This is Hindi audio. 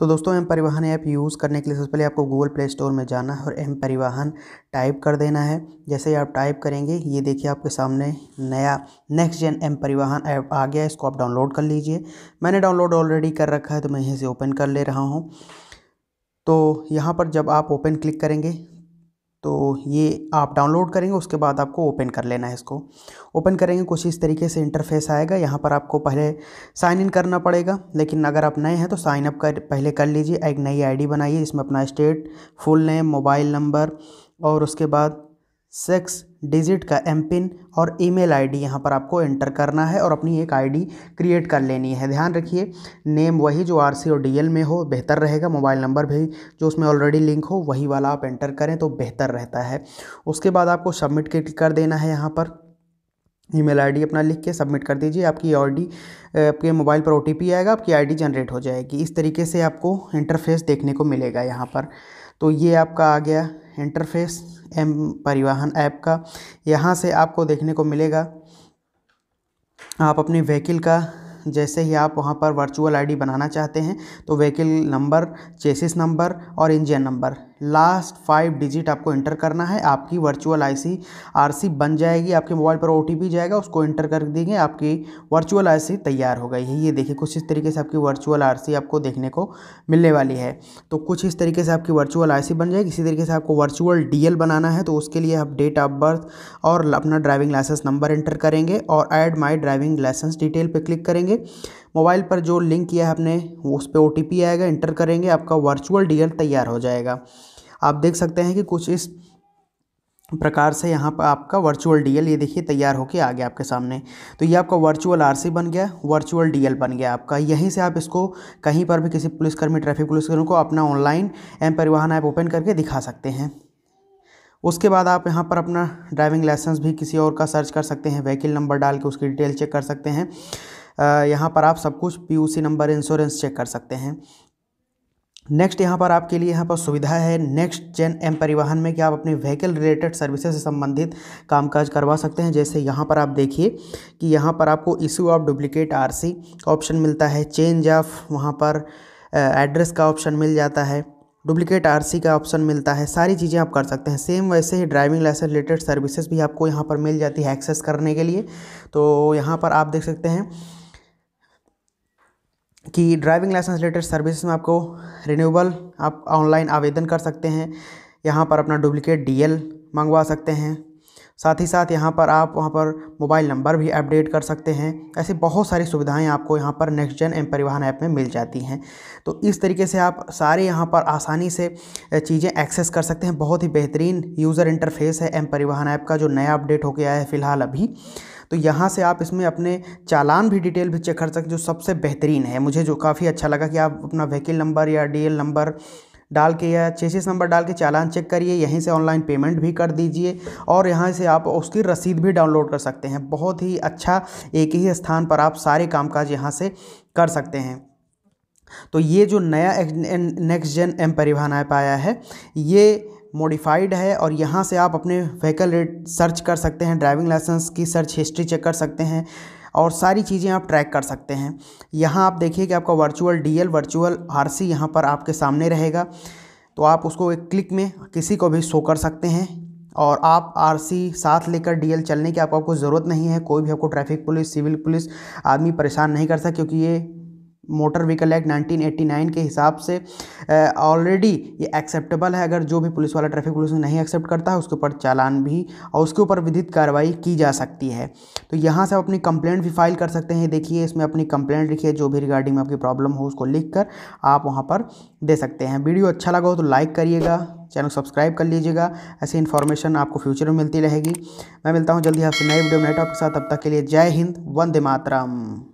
तो दोस्तों एम परिवहन ऐप यूज़ करने के लिए सबसे पहले आपको गूगल प्ले स्टोर में जाना है और एम परिवहन टाइप कर देना है जैसे ही आप टाइप करेंगे ये देखिए आपके सामने नया next gen M Parivahan app आ गया है इसको आप डाउनलोड कर लीजिए मैंने डाउनलोड ऑलरेडी कर रखा है तो मैं यहीं से ओपन कर ले रहा हूँ तो यहाँ पर जब आप ओपन क्लिक करेंगे तो ये आप डाउनलोड करेंगे उसके बाद आपको ओपन कर लेना है इसको ओपन करेंगे कुछ इस तरीके से इंटरफेस आएगा यहाँ पर आपको पहले साइन इन करना पड़ेगा लेकिन अगर आप नए हैं तो साइन अप कर पहले कर लीजिए एक नई आईडी बनाइए इसमें अपना state full name mobile number और उसके बाद सिक्स डिजिट का एम पिन और ईमेल आईडी यहाँ पर आपको एंटर करना है और अपनी एक आईडी क्रिएट कर लेनी है ध्यान रखिए नेम वही जो आरसी और डीएल में हो बेहतर रहेगा मोबाइल नंबर भी जो उसमें ऑलरेडी लिंक हो वही वाला आप एंटर करें तो बेहतर रहता है उसके बाद आपको सबमिट क्लिक कर देना है यहाँ पर ईमेल आईडी अपना लिख के सबमिट कर दीजिए आपकी आईडी आपके मोबाइल पर ओटीपी आएगा आपकी आईडी जनरेट हो जाएगी इस तरीके से आपको इंटरफेस देखने को मिलेगा यहाँ पर तो ये आपका आ गया इंटरफेस एम परिवहन ऐप का यहाँ से आपको देखने को मिलेगा आप अपने व्हीकिल का जैसे ही आप वहाँ पर वर्चुअल आईडी बनाना चाहते हैं तो व्हीकिल नंबर चेसिस नंबर और engine number last five digit आपको इंटर करना है आपकी वर्चुअल आईसी आरसी बन जाएगी आपके मोबाइल पर ओटीपी जाएगा उसको इंटर कर देंगे आपकी वर्चुअल आईसी तैयार हो गई है ये देखिए कुछ इस तरीके से आपकी वर्चुअल आरसी आपको देखने को मिलने वाली है तो कुछ इस तरीके से आपकी वर्चुअल आई बन जाएगी इसी तरीके से आपको वर्चुअल डी बनाना है तो उसके लिए आप डेट ऑफ बर्थ और अपना ड्राइविंग लाइसेंस नंबर इंटर करेंगे और add my driving licence detail पर क्लिक करेंगे मोबाइल पर जो लिंक किया है आपने उस पर ओ आएगा इंटर करेंगे आपका वर्चुअल डी तैयार हो जाएगा आप देख सकते हैं कि कुछ इस प्रकार से यहाँ पर आपका वर्चुअल डीएल ये देखिए तैयार होके आ गया आपके सामने तो ये आपका वर्चुअल आरसी बन गया वर्चुअल डीएल बन गया आपका यहीं से आप इसको कहीं पर भी किसी पुलिसकर्मी ट्रैफिक पुलिसकर्मी को अपना online M Parivahan app open करके दिखा सकते हैं उसके बाद आप यहाँ पर अपना ड्राइविंग लाइसेंस भी किसी और का सर्च कर सकते हैं व्हीकल नंबर डाल के उसकी डिटेल चेक कर सकते हैं यहाँ पर आप सब कुछ पीयूसी नंबर इंश्योरेंस चेक कर सकते हैं नेक्स्ट यहाँ पर आपके लिए यहाँ पर सुविधा है नेक्स्ट जेन एम परिवहन में कि आप अपने व्हीकल रिलेटेड सर्विसेज से संबंधित कामकाज करवा सकते हैं जैसे यहाँ पर आप देखिए कि यहाँ पर आपको इशू ऑफ डुप्लीकेट आर का ऑप्शन मिलता है चेंज ऑफ वहाँ पर एड्रेस का ऑप्शन मिल जाता है डुप्लीकेट आरसी का ऑप्शन मिलता है सारी चीज़ें आप कर सकते हैं सेम वैसे ही ड्राइविंग लाइसेंस रिलेटेड सर्विसेज भी आपको यहाँ पर मिल जाती है एक्सेस करने के लिए तो यहाँ पर आप देख सकते हैं कि ड्राइविंग लाइसेंस रिलेटेड सर्विस में आपको रिन्यूबल आप ऑनलाइन आवेदन कर सकते हैं यहाँ पर अपना डुप्लिकेट डीएल मंगवा सकते हैं साथ ही साथ यहाँ पर आप वहाँ पर मोबाइल नंबर भी अपडेट कर सकते हैं ऐसी बहुत सारी सुविधाएं आपको यहाँ पर नेक्स्ट जन एम परिवहन ऐप में मिल जाती हैं तो इस तरीके से आप सारे यहाँ पर आसानी से चीज़ें एक्सेस कर सकते हैं बहुत ही बेहतरीन यूज़र इंटरफेस है एम परिवहन ऐप का जो नया अपडेट हो आया है फ़िलहाल अभी तो यहाँ से आप इसमें अपने चालान भी डिटेल भी चेक कर सकते जो सबसे बेहतरीन है मुझे जो काफ़ी अच्छा लगा कि आप अपना व्हीकल नंबर या डी नंबर डाल के या चेसिस नंबर डाल के चालान चेक करिए यहीं से ऑनलाइन पेमेंट भी कर दीजिए और यहाँ से आप उसकी रसीद भी डाउनलोड कर सकते हैं बहुत ही अच्छा एक ही स्थान पर आप सारे कामकाज यहाँ से कर सकते हैं तो ये जो नया next gen M Parivahan app आया है ये मॉडिफाइड है और यहाँ से आप अपने व्हीकल रेट सर्च कर सकते हैं ड्राइविंग लाइसेंस की सर्च हिस्ट्री चेक कर सकते हैं और सारी चीज़ें आप ट्रैक कर सकते हैं यहाँ आप देखिए कि आपका वर्चुअल डीएल वर्चुअल आरसी यहाँ पर आपके सामने रहेगा तो आप उसको एक क्लिक में किसी को भी शो कर सकते हैं और आप आरसी साथ लेकर डीएल चलने की आपको ज़रूरत नहीं है कोई भी आपको ट्रैफिक पुलिस सिविल पुलिस आदमी परेशान नहीं कर सकता क्योंकि ये मोटर व्हीकल एक्ट 1989 के हिसाब से ऑलरेडी ये एक्सेप्टेबल है अगर जो भी पुलिस वाला ट्रैफिक पुलिस नहीं एक्सेप्ट करता है उसके ऊपर चालान भी और उसके ऊपर विधित कार्रवाई की जा सकती है तो यहाँ से आप अपनी कंप्लेंट भी फाइल कर सकते हैं देखिए इसमें अपनी कंप्लेंट लिखिए जो भी रिगार्डिंग में आपकी प्रॉब्लम हो उसको लिख कर आप वहाँ पर दे सकते हैं वीडियो अच्छा लगा हो तो लाइक करिएगा चैनल सब्सक्राइब कर लीजिएगा ऐसी इन्फॉर्मेशन आपको फ्यूचर में मिलती रहेगी मैं मिलता हूँ जल्दी आपसे नए वीडियो नेटवर्क के साथ तब तक के लिए जय हिंद वंदे मातरम